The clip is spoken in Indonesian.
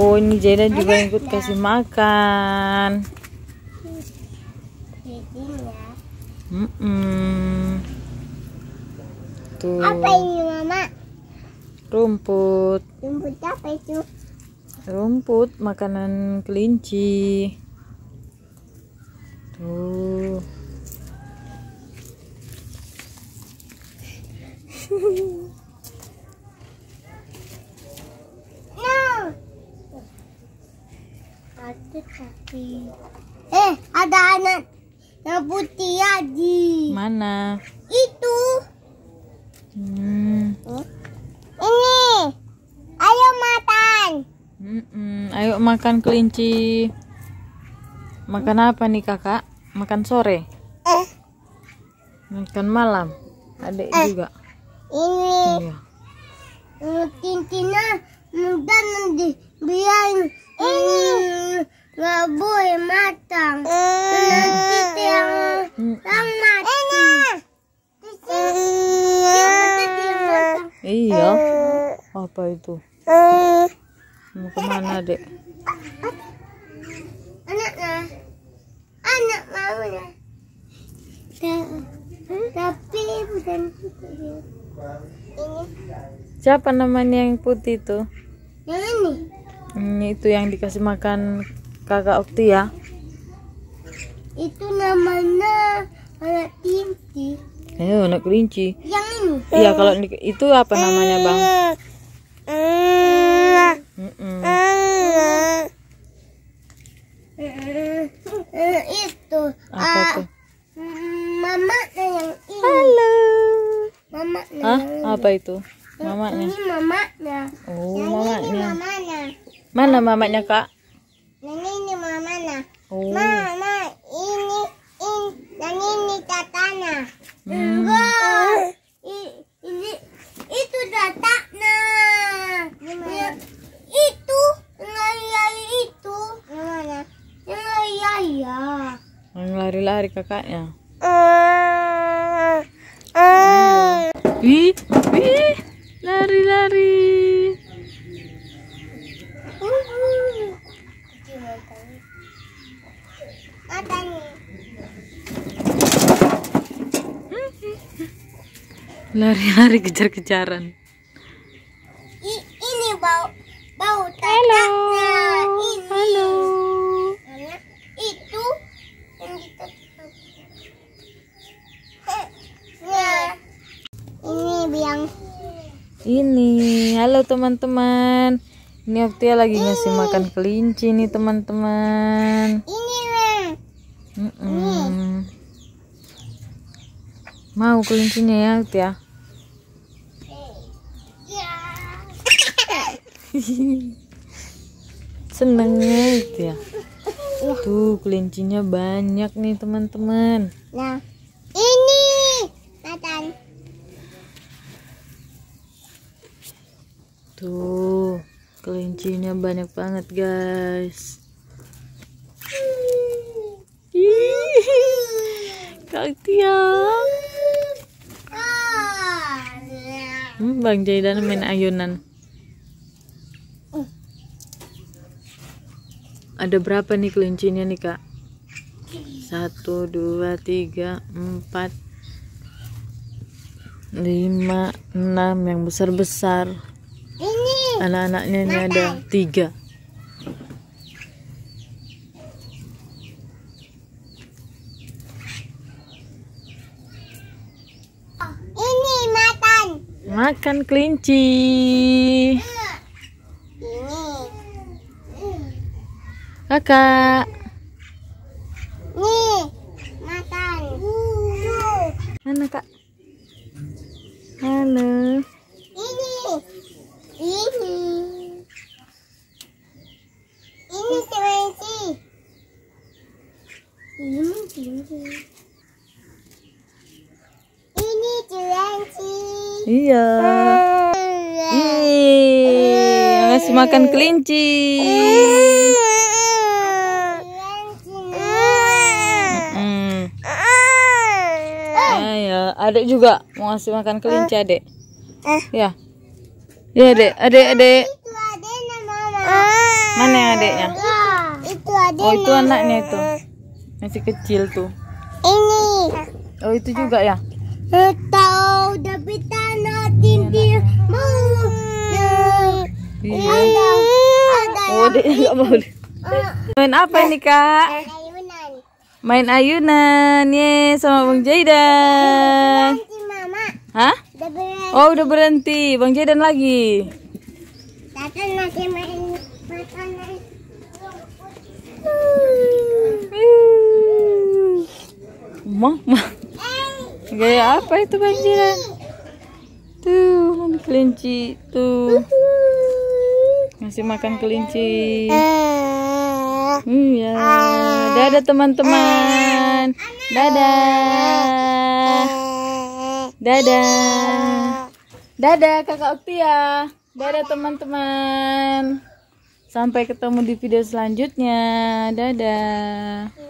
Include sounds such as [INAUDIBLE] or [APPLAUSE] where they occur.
Oh ini Jaira juga ikut ya. kasih makan. Mm -mm. Tuh. Apa ini mama? Rumput. Rumput apa itu? Rumput makanan kelinci. Tuh. [LAUGHS] Eh, ada anak yang putih aja Mana? Itu. Hmm. Eh, ini. Ayo makan. Mm -mm. Ayo makan kelinci. Makan apa nih kakak? Makan sore? Eh. Makan malam? Adik eh. juga. Ini. Iya. Ini cincinnya Iya. Eh. Apa itu? Eh. Mau kemana, Dek? Anaknya. Anak mau ya. Tapi bukan ini. Siapa namanya yang putih itu? Yang ini. Ini hmm, itu yang dikasih makan kakak Okti ya? Itu namanya anak Tinti. Itu anak kelinci. Yang ini. Iya, kalau ini, itu apa namanya, Bang? Mm -mm. Itu. Apa ah, tuh? Mama yang ini. Halo. Mama Hah? ini. Apa itu? Mamanya. Ini mamanya. Oh, yang mamanya. Ini mamanya. Mana mamanya, Kak? Yang ini mamanya. Oh. Mama. Enggak. Hmm. Ini itu itu lari itu. lari lari-lari kakaknya. Wih, eh, eh. wih, lari-lari. Matanya. lari-lari kejar-kejaran ini bau bau halo ini. halo itu ini biang ini halo teman-teman ini Oktia ya lagi ini. ngasih makan kelinci nih teman-teman ini mm -mm. ini Mau kelincinya ya, Ut ya. [LAUGHS] Senengnya itu ya. Tuh kelincinya banyak nih teman-teman. Nah, ini Nathan. Tuh, kelincinya banyak banget, guys. Hmm. Kang Hmm, Bang Jaidan main ayunan. Ada berapa nih kelincinya nih kak? Satu, dua, tiga, empat, lima, enam yang besar besar. Anak-anaknya ini ada tiga. makan kelinci. Kakak. Nih, makan. Mana kak? Halo. Ini. Ini. Ini kelinci. Ini kelinci. Iya. Iya. Masih makan kelinci. Hmm. Ah, ya. adek juga mau ngasih makan kelinci eh. adek. Eh. Ya. Ya adek, adek, adek. Eh. Mana yang adeknya? Itu adek. Oh itu anaknya itu. Masih kecil tuh. Ini. Oh itu juga ya? Tahu, udah pita natin di mo. Ada, ada. Main apa ini kak? Main ayunan, ye sama Bang Jaidan. Hah? Oh udah berhenti, Bang Jaidan lagi. Datang lagi main Mama. Gaya apa itu Bang Jaidan? kelinci tuh masih makan kelinci hmm, ya dadah teman-teman dadah dadah dadah kakak Oktia dadah teman-teman sampai ketemu di video selanjutnya dadah